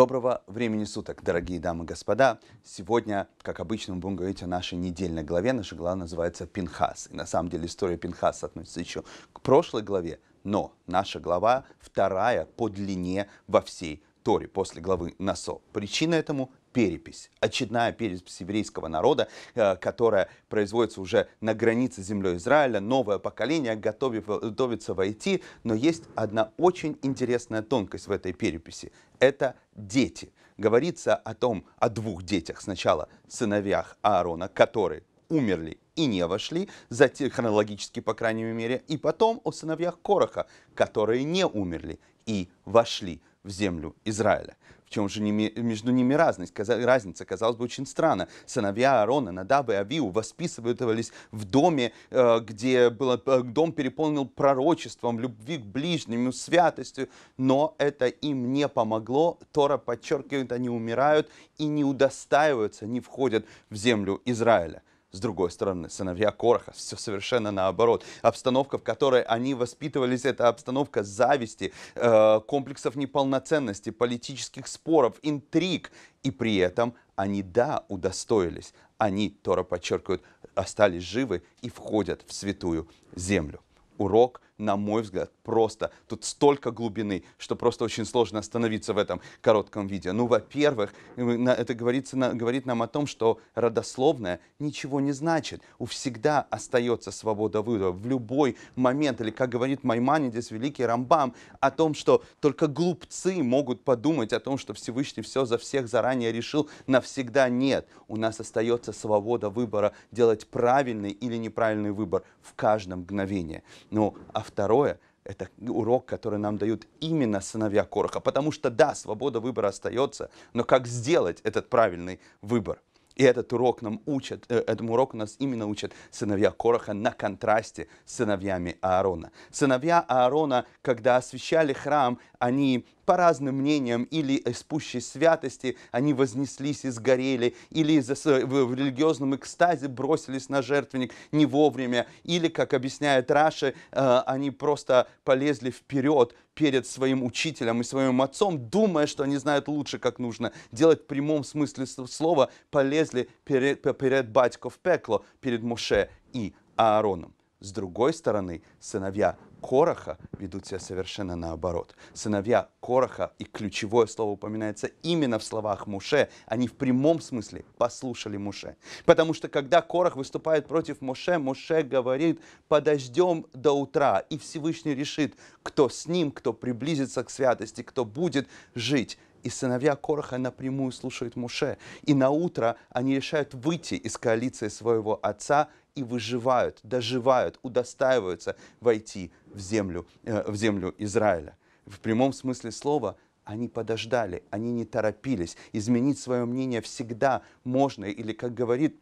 Доброго времени суток, дорогие дамы и господа. Сегодня, как обычно, мы будем говорить о нашей недельной главе. Наша глава называется «Пинхас». И на самом деле история Пинхаса относится еще к прошлой главе, но наша глава вторая по длине во всей Торе после главы Насо. Причина этому перепись, очередная перепись еврейского народа, э, которая производится уже на границе земли Израиля, новое поколение готовит, готовится войти, но есть одна очень интересная тонкость в этой переписи. Это дети. Говорится о том, о двух детях. Сначала сыновьях Аарона, которые умерли и не вошли, затем, хронологически, по крайней мере, и потом о сыновьях Короха, которые не умерли и вошли в землю Израиля чем же между ними разность? разница? Казалось бы, очень странно. Сыновья Аарона, Надаб и Авиу воспитывались в доме, э, где было, э, дом переполнил пророчеством, любви к ближнему, святостью, но это им не помогло. Тора подчеркивает, они умирают и не удостаиваются, не входят в землю Израиля. С другой стороны, сыновья Короха, все совершенно наоборот. Обстановка, в которой они воспитывались, это обстановка зависти, э, комплексов неполноценности, политических споров, интриг. И при этом они, да, удостоились. Они, Тора подчеркивает, остались живы и входят в святую землю. Урок – на мой взгляд, просто. Тут столько глубины, что просто очень сложно остановиться в этом коротком видео. Ну, во-первых, э, это говорится, говорит нам о том, что родословное ничего не значит. У всегда остается свобода выбора в любой момент. Или, как говорит здесь великий Рамбам, о том, что только глупцы могут подумать о том, что Всевышний все за всех заранее решил, навсегда нет. У нас остается свобода выбора делать правильный или неправильный выбор в каждом мгновении. Ну, а второе – это урок, который нам дают именно сыновья Короха. Потому что да, свобода выбора остается, но как сделать этот правильный выбор? И этот урок нам учат, э, этому уроку нас именно учат сыновья Короха на контрасте с сыновьями Аарона. Сыновья Аарона, когда освещали храм, они по разным мнениям, или из пущей святости они вознеслись и сгорели, или в религиозном экстазе бросились на жертвенник не вовремя, или, как объясняет Раши, э, они просто полезли вперед, перед своим учителем и своим отцом, думая, что они знают лучше, как нужно делать в прямом смысле слова, полезли перед, перед батько в пекло, перед Моше и Аароном. С другой стороны, сыновья Короха ведут себя совершенно наоборот. Сыновья Короха, и ключевое слово упоминается именно в словах Муше, они в прямом смысле послушали Муше. Потому что когда Корах выступает против Муше, Муше говорит, подождем до утра, и Всевышний решит, кто с ним, кто приблизится к святости, кто будет жить. И сыновья Короха напрямую слушают Муше. И на утро они решают выйти из коалиции своего отца – и выживают, доживают, удостаиваются войти в землю, э, в землю Израиля. В прямом смысле слова они подождали, они не торопились. Изменить свое мнение всегда можно, или, как говорит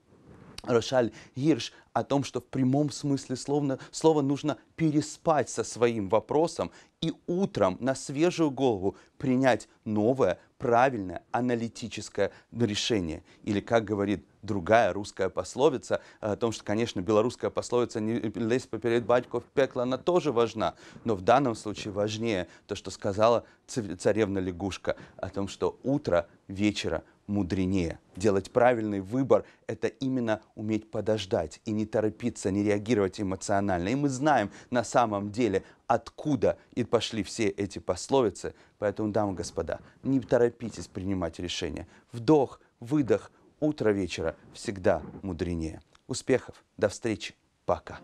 Рошаль Гирш о том, что в прямом смысле слова слова нужно переспать со своим вопросом и утром на свежую голову принять новое, правильное аналитическое решение. Или, как говорит другая русская пословица, о том, что, конечно, белорусская пословица «не лезь поперед батьков пекла», она тоже важна, но в данном случае важнее то, что сказала царевна лягушка о том, что утро вечера мудренее. Делать правильный выбор – это именно уметь подождать и не торопиться, не реагировать эмоционально. И мы знаем на самом деле, откуда и пошли все эти пословицы. Поэтому, дамы и господа, не торопитесь принимать решения. Вдох, выдох, утро вечера всегда мудренее. Успехов, до встречи, пока.